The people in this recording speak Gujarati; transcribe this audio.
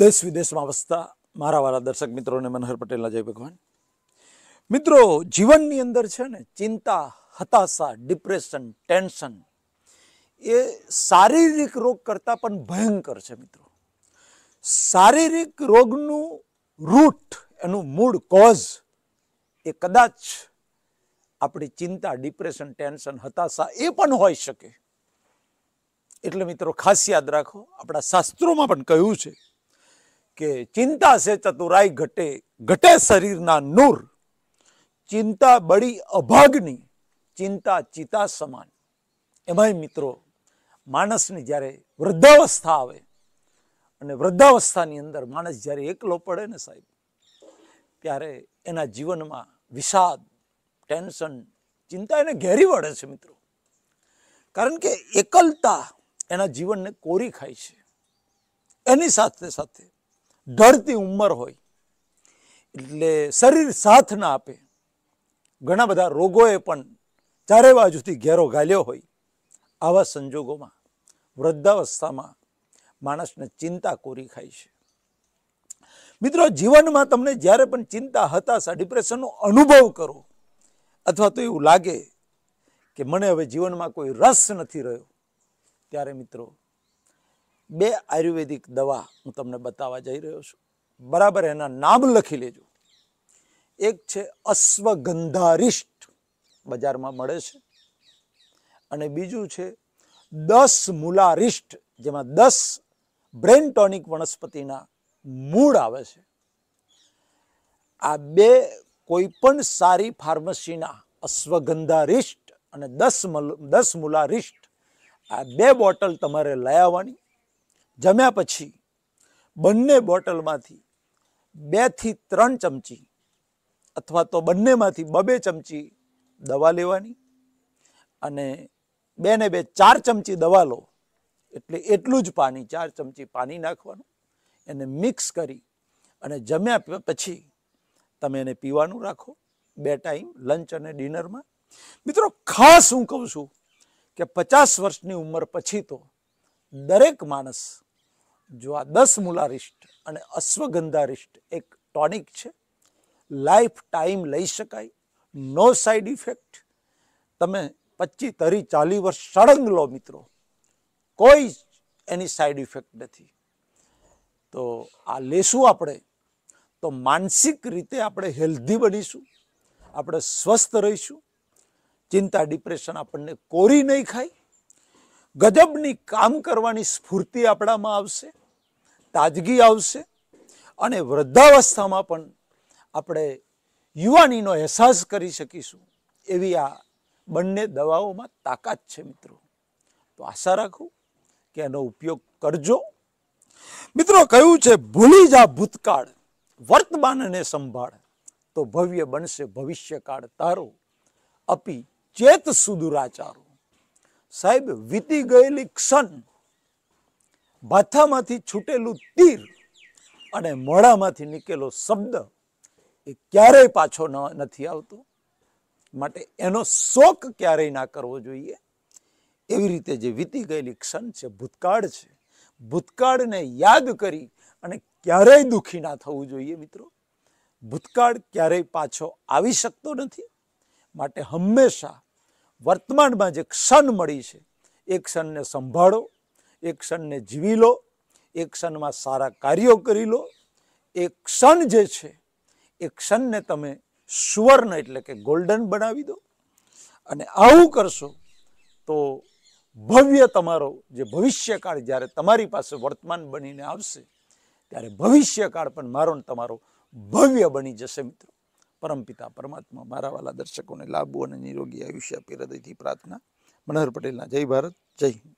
દેશ વિદેશમાં વસતા મારા વાળા દર્શક મિત્રોને મનહર પટેલના જય ભગવાન મિત્રો જીવનની અંદર છે ને ચિંતા હતાશા ડિપ્રેશન ટેન્શન એ શારીરિક રોગ કરતાં પણ ભયંકર છે મિત્રો શારીરિક રોગનું રૂટ એનું મૂળ કોઝ એ કદાચ આપણી ચિંતા ડિપ્રેશન ટેન્શન હતાશા એ પણ હોઈ શકે એટલે મિત્રો ખાસ યાદ રાખો આપણા શાસ્ત્રોમાં પણ કહ્યું છે કે ચિંતા છે ચતુરાઈ ઘટે ઘટે શરીરના નૂર ચિંતા બળી અભાગની ચિંતા ચિતા સમાન એમાંય મિત્રો માણસની જ્યારે વૃદ્ધાવસ્થા આવે અને વૃદ્ધાવસ્થાની અંદર માણસ જ્યારે એકલો પડે ને સાહેબ ત્યારે એના જીવનમાં વિષાદ ટેન્શન ચિંતા એને ઘેરી વળે છે મિત્રો કારણ કે એકલતા એના જીવનને કોરી ખાય છે એની સાથે સાથે ઢળતી ઉંમર હોય એટલે શરીર સાથ ના આપે ઘણા બધા રોગોએ પણ ચારે બાજુથી ઘેરો ગાલ્યો હોય આવા સંજોગોમાં વૃદ્ધાવસ્થામાં માણસને ચિંતા કોરી ખાય છે મિત્રો જીવનમાં તમને જ્યારે પણ ચિંતા હતાશા ડિપ્રેશનનો અનુભવ કરો અથવા તો એવું લાગે કે મને હવે જીવનમાં કોઈ રસ નથી રહ્યો ત્યારે મિત્રો બે આયુર્વેદિક દવા હું તમને બતાવવા જઈ રહ્યો છું બરાબર એના નામ લખી લેજો એક છે અશ્વગંધારિષ્ટ બજારમાં મળે છે અને બીજું છે દસ મૂલારિષ્ઠ જેમાં દસ બ્રેન ટોનિક વનસ્પતિના મૂળ આવે છે આ બે કોઈ પણ સારી ફાર્મસીના અશ્વગંધારિષ્ટ અને દસ દસ મૂલારિષ્ઠ આ બે બોટલ તમારે લઈ આવવાની જમ્યા પછી બંને બોટલમાંથી બેથી ત્રણ ચમચી અથવા તો બંનેમાંથી બબે ચમચી દવા લેવાની અને બે ને બે ચાર ચમચી દવા લો એટલે એટલું જ પાણી ચાર ચમચી પાણી નાખવાનું એને મિક્સ કરી અને જમ્યા પછી તમે એને પીવાનું રાખો બે ટાઈમ લંચ અને ડિનરમાં મિત્રો ખાસ હું કહું છું કે પચાસ વર્ષની ઉંમર પછી તો દરેક માણસ જો આ દસ મુલારિષ્ટ અને અશ્વગંધારિષ્ટ એક ટોનિક છે લાઈફ ટાઈમ લઈ શકાય નો સાઈડ ઇફેક્ટ તમે પચીસ તરી ચાલી વર્ષ સળંગ લો મિત્રો કોઈ એની સાઈડ ઇફેક્ટ નથી તો આ લેશું આપણે તો માનસિક રીતે આપણે હેલ્ધી બનીશું આપણે સ્વસ્થ રહીશું ચિંતા ડિપ્રેશન આપણને કોરી નહીં ખાય ગજબની કામ કરવાની સ્ફૂર્તિ આપણામાં આવશે તાજગી આવશે અને વૃદ્ધાવસ્થામાં પણ આપણે યુવાનીનો અહેસાસ કરી શકીશું એવી આ બંને દવાઓમાં તાકાત છે મિત્રો તો આશા રાખું કે એનો ઉપયોગ કરજો મિત્રો કહ્યું છે ભૂલી જા ભૂતકાળ વર્તમાનને સંભાળ તો ભવ્ય બનશે ભવિષ્યકાળ તારો અપી ચેત સુદુરાચારો સાહેબ વીતી ગયેલી ક્ષણ માથામાંથી છૂટેલું તીર અને મોડામાંથી નીકળેલો શબ્દ એ ક્યારેય પાછો નથી આવતો માટે એનો શોક ક્યારેય ના કરવો જોઈએ એવી રીતે જે વીતી ગયેલી ક્ષણ છે ભૂતકાળ છે ભૂતકાળને યાદ કરી અને ક્યારેય દુઃખી ના થવું જોઈએ મિત્રો ભૂતકાળ ક્યારેય પાછો આવી શકતો નથી માટે હંમેશા વર્તમાનમાં જે ક્ષણ મળી છે એ ક્ષણને સંભાળો એ ક્ષણને જીવી લો એ ક્ષણમાં સારા કાર્યો કરી લો એ ક્ષણ જે છે એ ક્ષણને તમે સુવર્ણ એટલે કે ગોલ્ડન બનાવી દો અને આવું કરશો તો ભવ્ય તમારો જે ભવિષ્યકાળ જ્યારે તમારી પાસે વર્તમાન બનીને આવશે ત્યારે ભવિષ્યકાળ પણ મારો ને તમારો ભવ્ય બની જશે મિત્રો પરમપિતા પરમાત્મા મારા વાલા દર્શકોને લાંબુ અને નિરોગી આયુષ્ય આપી હૃદયથી પ્રાર્થના મનોહર પટેલના જય ભારત જય હિન્દ